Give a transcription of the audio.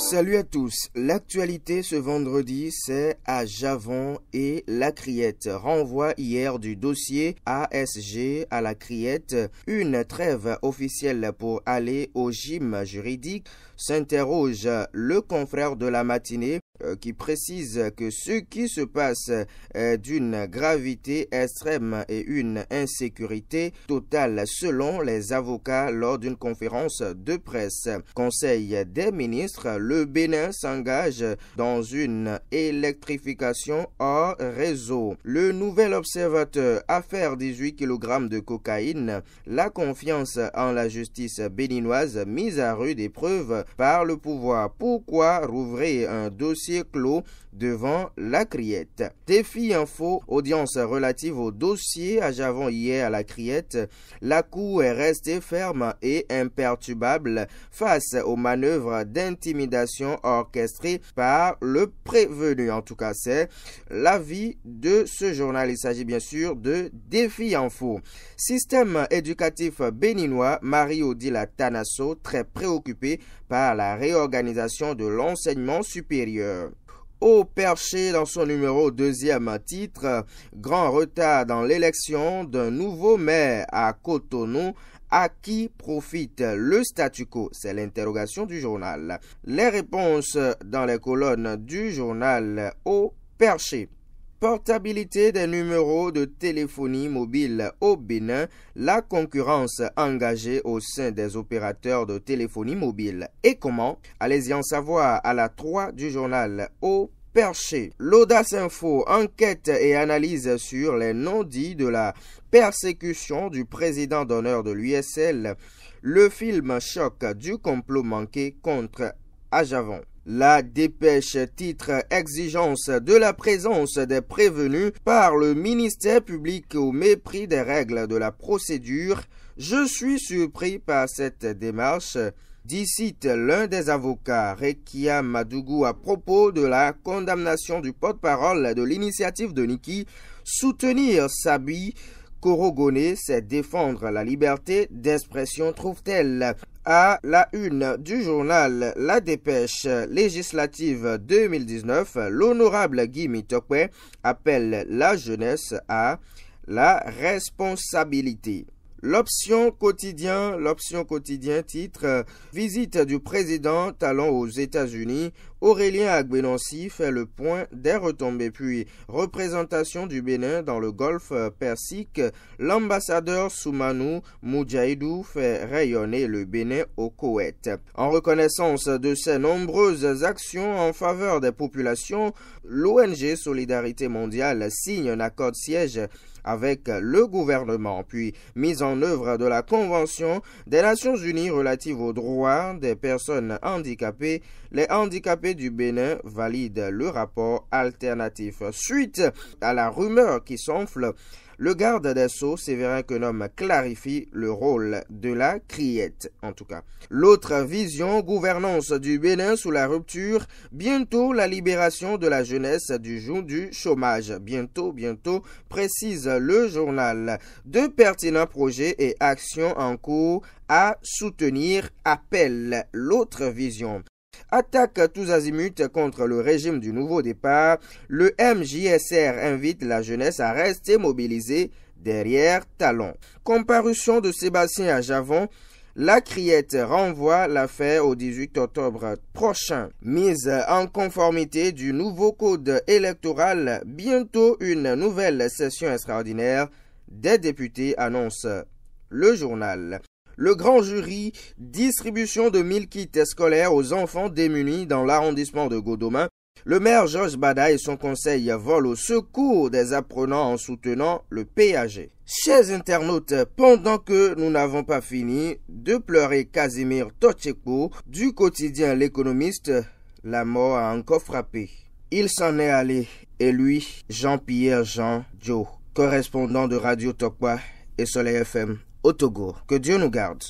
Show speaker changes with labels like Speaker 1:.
Speaker 1: Salut à tous. L'actualité ce vendredi, c'est à Javon et la Criette. Renvoi hier du dossier ASG à la Criette. Une trêve officielle pour aller au gym juridique s'interroge le confrère de la matinée euh, qui précise que ce qui se passe est d'une gravité extrême et une insécurité totale selon les avocats lors d'une conférence de presse. Conseil des ministres, le Bénin s'engage dans une électrification hors réseau. Le nouvel observateur affaire 18 kg de cocaïne, la confiance en la justice béninoise mise à rude épreuve par le pouvoir. Pourquoi rouvrir un dossier clos devant la Criette Défi info, audience relative au dossier à Javon hier à la Criette. La Cour est restée ferme et imperturbable face aux manœuvres d'intimidation orchestrées par le prévenu. En tout cas, c'est l'avis de ce journal. Il s'agit bien sûr de Défi info. Système éducatif béninois, marie Dila Tanasso, très préoccupé par la réorganisation de l'enseignement supérieur. Au perché dans son numéro deuxième titre, grand retard dans l'élection d'un nouveau maire à Cotonou à qui profite le statu quo C'est l'interrogation du journal. Les réponses dans les colonnes du journal au perché portabilité des numéros de téléphonie mobile au Bénin, la concurrence engagée au sein des opérateurs de téléphonie mobile et comment Allez-y en savoir à la 3 du journal au perché. L'audace info enquête et analyse sur les non-dits de la persécution du président d'honneur de l'USL, le film choc du complot manqué contre Ajavon. La dépêche titre exigence de la présence des prévenus par le ministère public au mépris des règles de la procédure. Je suis surpris par cette démarche, dit l'un des avocats Rekia Madougou à propos de la condamnation du porte-parole de l'initiative de Niki, soutenir Sabi Korogone, c'est défendre la liberté d'expression, trouve-t-elle à la une du journal La Dépêche législative 2019, l'honorable Guy appelle la jeunesse à la responsabilité. L'option quotidien, l'option quotidien titre Visite du président Talon aux États-Unis Aurélien Agbenancy fait le point des retombées puis représentation du Bénin dans le golfe Persique. L'ambassadeur Soumanou Moudjahidou fait rayonner le Bénin au Koweït. En reconnaissance de ses nombreuses actions en faveur des populations, l'ONG Solidarité mondiale signe un accord de siège avec le gouvernement, puis mise en œuvre de la Convention des Nations Unies relative aux droits des personnes handicapées, les handicapés du Bénin valide le rapport alternatif. Suite à la rumeur qui s'enfle, le garde d'assaut, Sceaux, Séverin l'homme clarifie le rôle de la criette, en tout cas. L'autre vision, gouvernance du Bénin sous la rupture, bientôt la libération de la jeunesse du jour du chômage. Bientôt, bientôt, précise le journal. Deux pertinents projets et actions en cours à soutenir appelle l'autre vision. Attaque tous azimuts contre le régime du nouveau départ, le MJSR invite la jeunesse à rester mobilisée derrière Talon. Comparution de Sébastien à Javon, la criette renvoie l'affaire au 18 octobre prochain. Mise en conformité du nouveau code électoral, bientôt une nouvelle session extraordinaire des députés annonce le journal le grand jury, distribution de mille kits scolaires aux enfants démunis dans l'arrondissement de Godomain. Le maire Georges Bada et son conseil volent au secours des apprenants en soutenant le PAG. Chers internautes, pendant que nous n'avons pas fini de pleurer Casimir Tocheko du quotidien L'économiste, la mort a encore frappé. Il s'en est allé et lui, Jean-Pierre Jean Joe, correspondant de Radio Tokwa et Soleil FM au Togo. Que Dieu nous garde.